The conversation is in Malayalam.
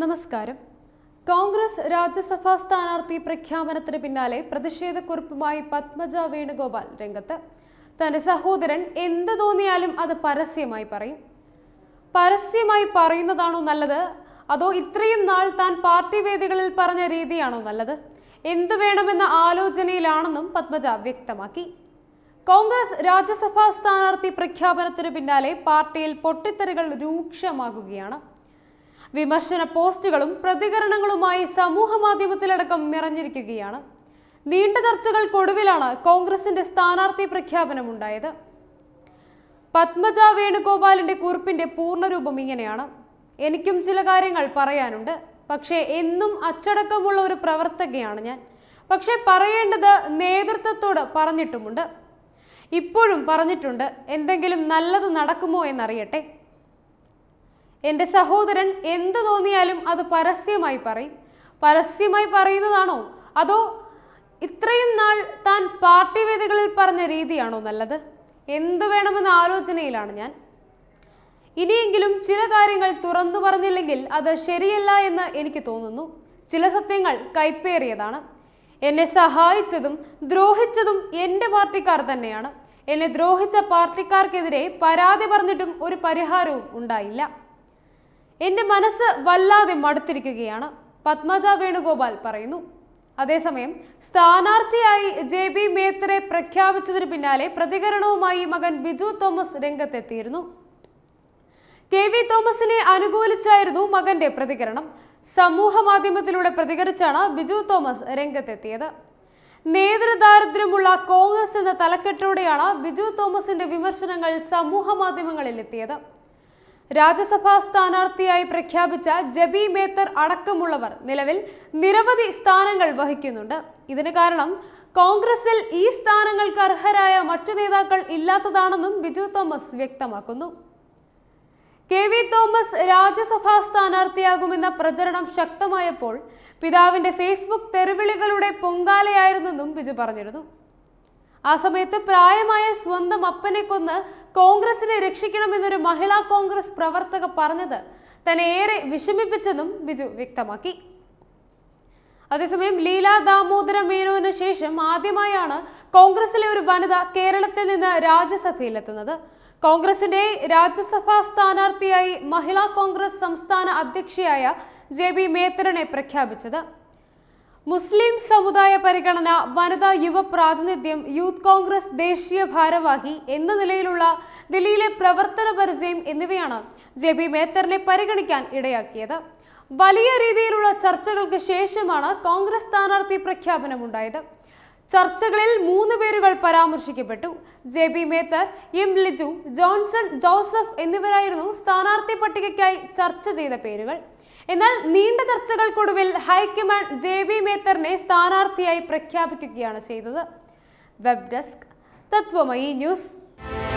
നമസ്കാരം കോൺഗ്രസ് രാജ്യസഭാ സ്ഥാനാർത്ഥി പ്രഖ്യാപനത്തിന് പിന്നാലെ പ്രതിഷേധക്കുറിപ്പുമായി പത്മജ വേണുഗോപാൽ രംഗത്ത് തന്റെ സഹോദരൻ എന്ത് തോന്നിയാലും അത് പരസ്യമായി പറയും പരസ്യമായി പറയുന്നതാണോ നല്ലത് അതോ ഇത്രയും നാൾ താൻ പാർട്ടി വേദികളിൽ പറഞ്ഞ രീതിയാണോ നല്ലത് എന്തു വേണമെന്ന ആലോചനയിലാണെന്നും പത്മജ വ്യക്തമാക്കി കോൺഗ്രസ് രാജ്യസഭാ സ്ഥാനാർത്ഥി പ്രഖ്യാപനത്തിനു പിന്നാലെ പാർട്ടിയിൽ പൊട്ടിത്തെറികൾ രൂക്ഷമാകുകയാണ് വിമർശന പോസ്റ്റുകളും പ്രതികരണങ്ങളുമായി മാധ്യമത്തിലടക്കം നിറഞ്ഞിരിക്കുകയാണ് നീണ്ട ചർച്ചകൾക്കൊടുവിലാണ് കോൺഗ്രസിന്റെ സ്ഥാനാർത്ഥി പ്രഖ്യാപനമുണ്ടായത് പത്മജ വേണുഗോപാലിന്റെ കുറിപ്പിന്റെ പൂർണ്ണരൂപം ഇങ്ങനെയാണ് എനിക്കും ചില കാര്യങ്ങൾ പറയാനുണ്ട് പക്ഷേ എന്നും അച്ചടക്കമുള്ള ഒരു പ്രവർത്തകയാണ് ഞാൻ പക്ഷേ പറയേണ്ടത് നേതൃത്വത്തോട് പറഞ്ഞിട്ടുമുണ്ട് ഇപ്പോഴും പറഞ്ഞിട്ടുണ്ട് എന്തെങ്കിലും നല്ലത് നടക്കുമോ എന്നറിയട്ടെ എൻ്റെ സഹോദരൻ എന്ത് തോന്നിയാലും അത് പരസ്യമായി പറയും പരസ്യമായി പറയുന്നതാണോ അതോ ഇത്രയും നാൾ താൻ പാർട്ടി വേദികളിൽ പറഞ്ഞ രീതിയാണോ നല്ലത് എന്തു വേണമെന്ന ആലോചനയിലാണ് ഞാൻ ഇനിയെങ്കിലും ചില കാര്യങ്ങൾ തുറന്നു പറഞ്ഞില്ലെങ്കിൽ അത് ശരിയല്ല എന്ന് എനിക്ക് തോന്നുന്നു ചില സത്യങ്ങൾ കൈപ്പേറിയതാണ് എന്നെ സഹായിച്ചതും ദ്രോഹിച്ചതും എൻ്റെ പാർട്ടിക്കാർ തന്നെയാണ് എന്നെ ദ്രോഹിച്ച പാർട്ടിക്കാർക്കെതിരെ പരാതി പറഞ്ഞിട്ടും ഒരു പരിഹാരവും ഉണ്ടായില്ല എന്റെ മനസ്സ് വല്ലാതെ മടുത്തിരിക്കുകയാണ് പത്മജ വേണുഗോപാൽ പറയുന്നു അതേസമയം സ്ഥാനാർത്ഥിയായി ജെ ബി മേത്തറെ പ്രഖ്യാപിച്ചതിനു പിന്നാലെ പ്രതികരണവുമായി മകൻ ബിജു തോമസ് രംഗത്തെത്തിയിരുന്നു കെ വി തോമസിനെ അനുകൂലിച്ചായിരുന്നു മകന്റെ പ്രതികരണം സമൂഹ മാധ്യമത്തിലൂടെ പ്രതികരിച്ചാണ് ബിജു തോമസ് രംഗത്തെത്തിയത് നേതൃദാരിദ്ര്യമുള്ള കോൺഗ്രസ് എന്ന തലക്കെട്ടോടെയാണ് ബിജു തോമസിന്റെ വിമർശനങ്ങൾ സമൂഹ മാധ്യമങ്ങളിൽ എത്തിയത് രാജ്യസഭാ സ്ഥാനാർത്ഥിയായി പ്രഖ്യാപിച്ച ജബി മേത്തർ അടക്കമുള്ളവർ നിലവിൽ നിരവധി സ്ഥാനങ്ങൾ വഹിക്കുന്നുണ്ട് ഇതിന് കാരണം കോൺഗ്രസിൽ ഈ സ്ഥാനങ്ങൾക്ക് അർഹരായ മറ്റു നേതാക്കൾ ഇല്ലാത്തതാണെന്നും ബിജു തോമസ് വ്യക്തമാക്കുന്നു കെ വി തോമസ് രാജ്യസഭാ സ്ഥാനാർത്ഥിയാകുമെന്ന പ്രചരണം ശക്തമായപ്പോൾ പിതാവിന്റെ ഫേസ്ബുക്ക് തെരുവിളികളുടെ പൊങ്കാലയായിരുന്നെന്നും ബിജു പറഞ്ഞിരുന്നു ആ സമയത്ത് പ്രായമായ സ്വന്തം അപ്പനെ കൊന്ന് കോൺഗ്രസിനെ രക്ഷിക്കണമെന്നൊരു മഹിളാ കോൺഗ്രസ് പ്രവർത്തക പറഞ്ഞത് തന്നെ ഏറെ വിഷമിപ്പിച്ചെന്നും ബിജു വ്യക്തമാക്കി അതേസമയം ലീല ദാമോദര മേനോന് ശേഷം ആദ്യമായാണ് കോൺഗ്രസിലെ ഒരു വനിത കേരളത്തിൽ നിന്ന് രാജ്യസഭയിലെത്തുന്നത് കോൺഗ്രസിന്റെ രാജ്യസഭാ സ്ഥാനാർത്ഥിയായി മഹിളാ കോൺഗ്രസ് സംസ്ഥാന അധ്യക്ഷയായ ജെ ബി മേത്തരനെ പ്രഖ്യാപിച്ചത് മുസ്ലിം സമുദായ പരിഗണന വനിതാ യുവ പ്രാതിനിധ്യം യൂത്ത് കോൺഗ്രസ് ദേശീയ ഭാരവാഹി എന്ന നിലയിലുള്ള ദില്ലിയിലെ പ്രവർത്തന പരിചയം എന്നിവയാണ് ജെ ബി മേത്തറിനെ പരിഗണിക്കാൻ ഇടയാക്കിയത് വലിയ രീതിയിലുള്ള ചർച്ചകൾക്ക് ശേഷമാണ് കോൺഗ്രസ് സ്ഥാനാർത്ഥി പ്രഖ്യാപനമുണ്ടായത് ചർച്ചകളിൽ മൂന്ന് പേരുകൾ പരാമർശിക്കപ്പെട്ടു ജെ ബി മേത്തർ എം ലിജു ജോൺസൺ ജോസഫ് എന്നിവരായിരുന്നു സ്ഥാനാർത്ഥി പട്ടികയ്ക്കായി ചർച്ച ചെയ്ത പേരുകൾ എന്നാൽ നീണ്ട ചർച്ചകൾക്കൊടുവിൽ ഹൈക്കമാൻഡ് ജെ വി മേത്തറിനെ സ്ഥാനാർത്ഥിയായി പ്രഖ്യാപിക്കുകയാണ് ചെയ്തത് വെബ് ഡെസ്ക് തത്വമയി ന്യൂസ്